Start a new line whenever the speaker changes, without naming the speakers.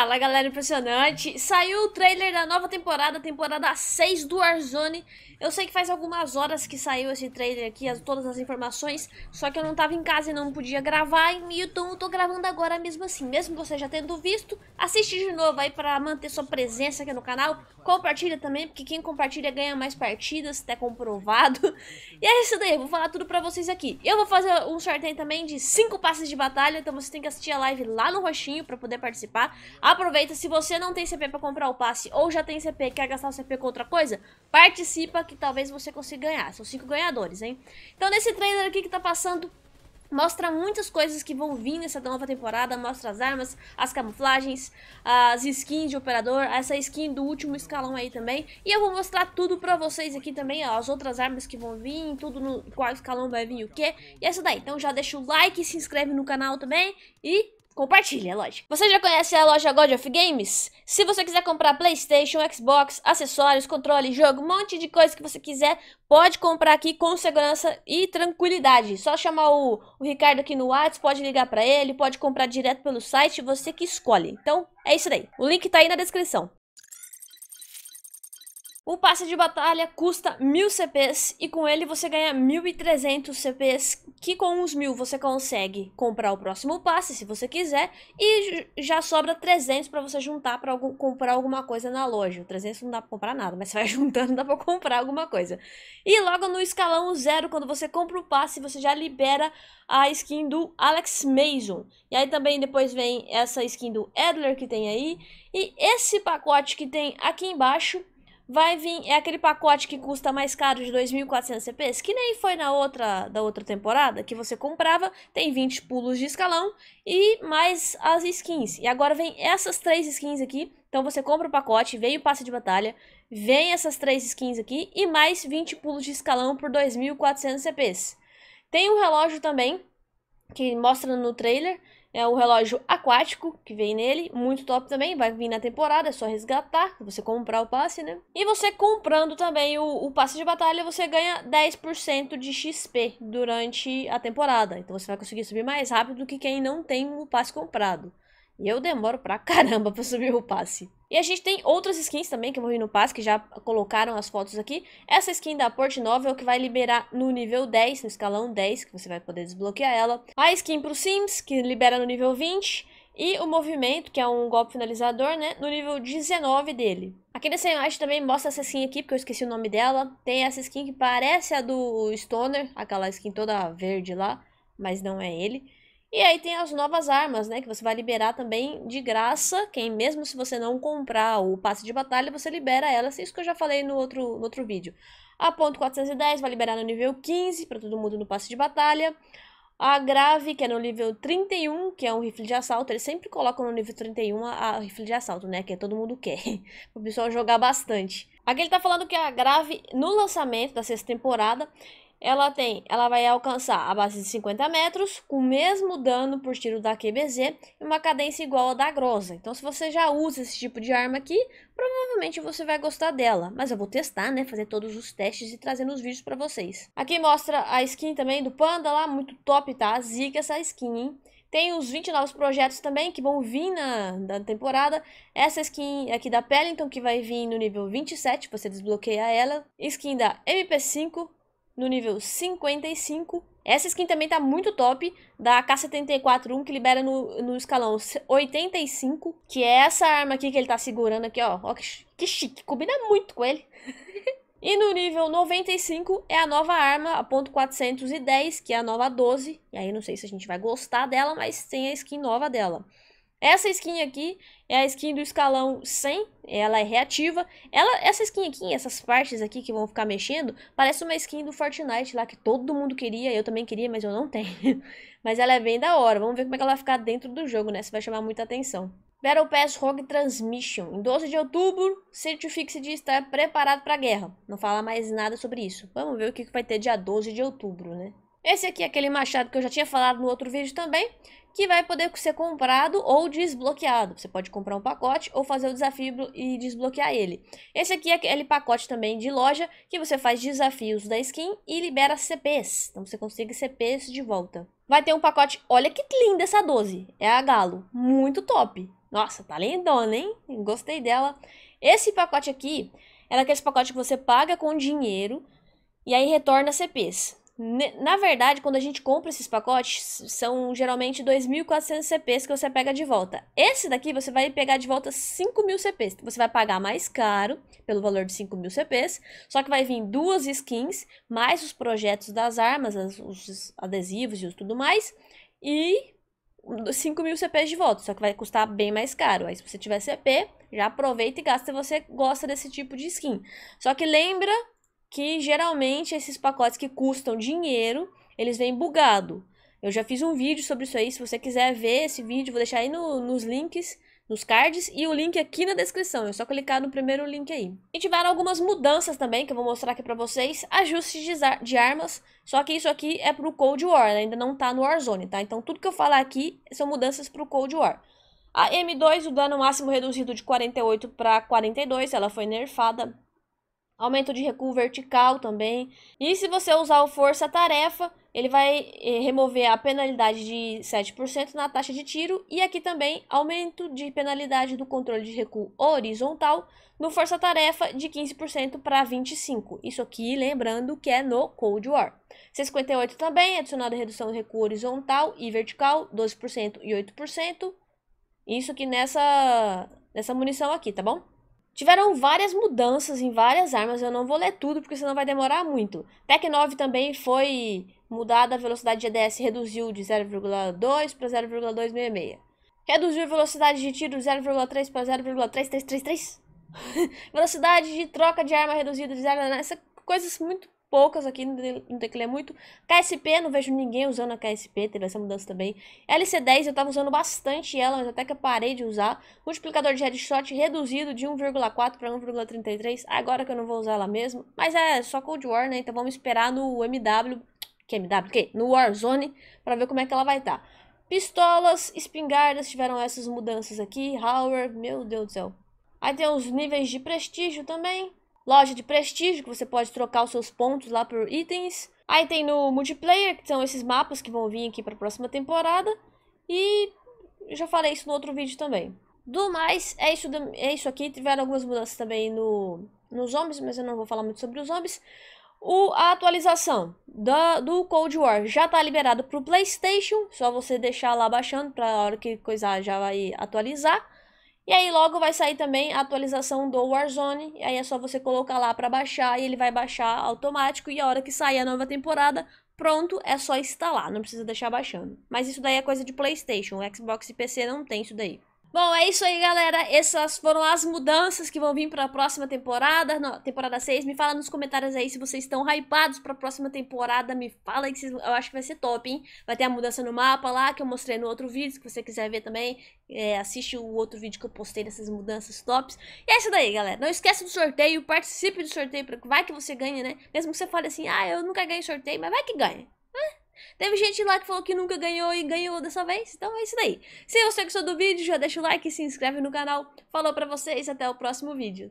Fala galera, impressionante! Saiu o trailer da nova temporada, temporada 6 do Warzone. Eu sei que faz algumas horas que saiu esse trailer aqui, as, todas as informações, só que eu não tava em casa e não podia gravar, então eu tô gravando agora mesmo assim. Mesmo você já tendo visto, assiste de novo aí pra manter sua presença aqui no canal. Compartilha também, porque quem compartilha ganha mais partidas, até comprovado. E é isso daí, vou falar tudo pra vocês aqui. Eu vou fazer um sorteio também de 5 passes de batalha, então você tem que assistir a live lá no roxinho pra poder participar. Aproveita, se você não tem CP para comprar o passe ou já tem CP e quer gastar o CP com outra coisa, participa que talvez você consiga ganhar. São cinco ganhadores, hein? Então nesse trailer aqui que tá passando, mostra muitas coisas que vão vir nessa nova temporada, mostra as armas, as camuflagens, as skins de operador, essa skin do último escalão aí também, e eu vou mostrar tudo pra vocês aqui também, ó, as outras armas que vão vir, tudo no qual escalão vai vir o que, e é isso daí, então já deixa o like, se inscreve no canal também, e compartilha, lógico. Você já conhece a loja God of Games? Se você quiser comprar Playstation, Xbox, acessórios, controle, jogo, um monte de coisa que você quiser, pode comprar aqui com segurança e tranquilidade. Só chamar o, o Ricardo aqui no WhatsApp, pode ligar para ele, pode comprar direto pelo site, você que escolhe. Então, é isso daí. O link tá aí na descrição. O passe de batalha custa 1000 CPs e com ele você ganha 1300 CPs, que com os 1000 você consegue comprar o próximo passe se você quiser e já sobra 300 para você juntar para algum, comprar alguma coisa na loja. 300 não dá para comprar nada, mas você vai juntando dá para comprar alguma coisa. E logo no escalão zero quando você compra o passe, você já libera a skin do Alex Mason. E aí também depois vem essa skin do Adler que tem aí e esse pacote que tem aqui embaixo vai vir é aquele pacote que custa mais caro de 2.400 CPs, que nem foi na outra da outra temporada, que você comprava, tem 20 pulos de escalão e mais as skins. E agora vem essas três skins aqui, então você compra o pacote, vem o passe de batalha, vem essas três skins aqui e mais 20 pulos de escalão por 2.400 CPs. Tem um relógio também, que mostra no trailer, é o relógio aquático que vem nele, muito top também, vai vir na temporada, é só resgatar, você comprar o passe, né? E você comprando também o, o passe de batalha, você ganha 10% de XP durante a temporada. Então você vai conseguir subir mais rápido do que quem não tem o passe comprado. E eu demoro pra caramba pra subir o passe. E a gente tem outras skins também que eu vou vir no passe, que já colocaram as fotos aqui. Essa skin da Port Nova é o que vai liberar no nível 10, no escalão 10, que você vai poder desbloquear ela. A skin pro Sims, que libera no nível 20. E o movimento, que é um golpe finalizador, né, no nível 19 dele. Aqui nessa imagem também mostra essa skin aqui, porque eu esqueci o nome dela. Tem essa skin que parece a do Stoner, aquela skin toda verde lá, mas não é ele. E aí tem as novas armas, né? Que você vai liberar também de graça. Quem mesmo se você não comprar o passe de batalha, você libera elas. É isso que eu já falei no outro, no outro vídeo. A ponto 410 vai liberar no nível 15 para todo mundo no passe de batalha. A grave, que é no nível 31, que é um rifle de assalto, eles sempre colocam no nível 31 a, a rifle de assalto, né? Que todo mundo quer. o pessoal jogar bastante. Aqui ele tá falando que a grave, no lançamento da sexta temporada, ela tem, ela vai alcançar a base de 50 metros com o mesmo dano por tiro da QBZ e uma cadência igual à da Grosa. Então, se você já usa esse tipo de arma aqui, provavelmente você vai gostar dela. Mas eu vou testar, né? Fazer todos os testes e trazendo os vídeos para vocês. Aqui mostra a skin também do Panda lá, muito top, tá? Zica essa skin, hein? Tem os 20 novos projetos também que vão vir na, na temporada. Essa skin aqui da Pellington que vai vir no nível 27, você desbloqueia ela. Skin da MP5, no nível 55. Essa skin também tá muito top, da K74-1, que libera no, no escalão 85, que é essa arma aqui que ele tá segurando aqui, ó. ó que, que chique, combina muito com ele. E no nível 95 é a nova arma, a .410, que é a nova 12. E aí não sei se a gente vai gostar dela, mas tem a skin nova dela. Essa skin aqui é a skin do escalão 100, ela é reativa. Ela, essa skin aqui, essas partes aqui que vão ficar mexendo, parece uma skin do Fortnite lá que todo mundo queria, eu também queria, mas eu não tenho. mas ela é bem da hora, vamos ver como é que ela vai ficar dentro do jogo, né? Se vai chamar muita atenção. Battle Pass Rogue Transmission. Em 12 de outubro, certifique-se de estar preparado para a guerra. Não fala mais nada sobre isso. Vamos ver o que vai ter dia 12 de outubro, né? Esse aqui é aquele machado que eu já tinha falado no outro vídeo também, que vai poder ser comprado ou desbloqueado. Você pode comprar um pacote ou fazer o desafio e desbloquear ele. Esse aqui é aquele pacote também de loja que você faz desafios da skin e libera CPs. Então você consegue CPs de volta. Vai ter um pacote, olha que linda essa 12, é a Galo, muito top. Nossa, tá lindona, hein? Gostei dela. Esse pacote aqui, é aquele pacote que você paga com dinheiro e aí retorna CPs. Na verdade, quando a gente compra esses pacotes, são geralmente 2.400 CPs que você pega de volta. Esse daqui você vai pegar de volta 5.000 CPs. Você vai pagar mais caro, pelo valor de 5.000 CPs, só que vai vir duas skins, mais os projetos das armas, os adesivos e tudo mais, e 5.000 CPs de volta, só que vai custar bem mais caro. Aí se você tiver CP, já aproveita e gasta se você gosta desse tipo de skin. Só que lembra que geralmente esses pacotes que custam dinheiro, eles vêm bugado. Eu já fiz um vídeo sobre isso aí, se você quiser ver esse vídeo, vou deixar aí no, nos links, nos cards e o link aqui na descrição, é só clicar no primeiro link aí. E tiveram algumas mudanças também, que eu vou mostrar aqui pra vocês, ajustes de, de armas, só que isso aqui é pro Cold War, né? ainda não tá no Warzone, tá? Então tudo que eu falar aqui são mudanças pro Cold War. A M2, o dano máximo reduzido de 48 para 42, ela foi nerfada aumento de recuo vertical também. E se você usar o força-tarefa, ele vai eh, remover a penalidade de 7% na taxa de tiro e aqui também aumento de penalidade do controle de recuo horizontal no força-tarefa de 15% para 25%. Isso aqui, lembrando que é no Cold War. C58 também, adicionado redução do recuo horizontal e vertical, 12% e 8%. Isso aqui nessa, nessa munição aqui, tá bom? Tiveram várias mudanças em várias armas, eu não vou ler tudo porque senão vai demorar muito. Tec 9 também foi mudada, a velocidade de ADS reduziu de 0,2 para 0,266. Reduziu a velocidade de tiro de 0,3 para 0,3333. velocidade de troca de arma reduzida de 0, essas coisas muito poucas aqui, não ler muito. KSP, não vejo ninguém usando a KSP, teve essa mudança também. LC10, eu tava usando bastante ela, mas até que eu parei de usar. Multiplicador de headshot reduzido de 1,4 para 1,33, agora que eu não vou usar ela mesmo. Mas é só Cold War, né? Então vamos esperar no MW, que MW, que? No Warzone, para ver como é que ela vai estar. Tá. Pistolas, espingardas, tiveram essas mudanças aqui. Howard, meu Deus do céu. Aí tem os níveis de prestígio também loja de prestígio, que você pode trocar os seus pontos lá por itens. Aí tem no multiplayer, que são esses mapas que vão vir aqui para a próxima temporada. E eu já falei isso no outro vídeo também. Do mais, é isso, é isso aqui. Tiveram algumas mudanças também no, nos zombies, mas eu não vou falar muito sobre os zombies. O, a atualização da, do Cold War já está liberado para o PlayStation. Só você deixar lá baixando para a hora que coisa já vai atualizar. E aí logo vai sair também a atualização do Warzone, e aí é só você colocar lá para baixar e ele vai baixar automático e a hora que sair a nova temporada, pronto, é só instalar, não precisa deixar baixando. Mas isso daí é coisa de PlayStation, Xbox e PC não tem isso daí. Bom, é isso aí, galera. Essas foram as mudanças que vão vir para a próxima temporada, não, temporada 6. Me fala nos comentários aí se vocês estão hypados para a próxima temporada. Me fala aí que vocês, eu acho que vai ser top, hein? Vai ter a mudança no mapa lá que eu mostrei no outro vídeo. Se você quiser ver também, é, assiste o outro vídeo que eu postei dessas mudanças tops. E é isso daí, galera. Não esquece do sorteio, participe do sorteio, vai que você ganha, né? Mesmo que você fale assim, ah, eu nunca ganhei sorteio, mas vai que ganha. Teve gente lá que falou que nunca ganhou e ganhou dessa vez, então é isso daí. Se você gostou do vídeo, já deixa o like, se inscreve no canal. Falou pra vocês, até o próximo vídeo.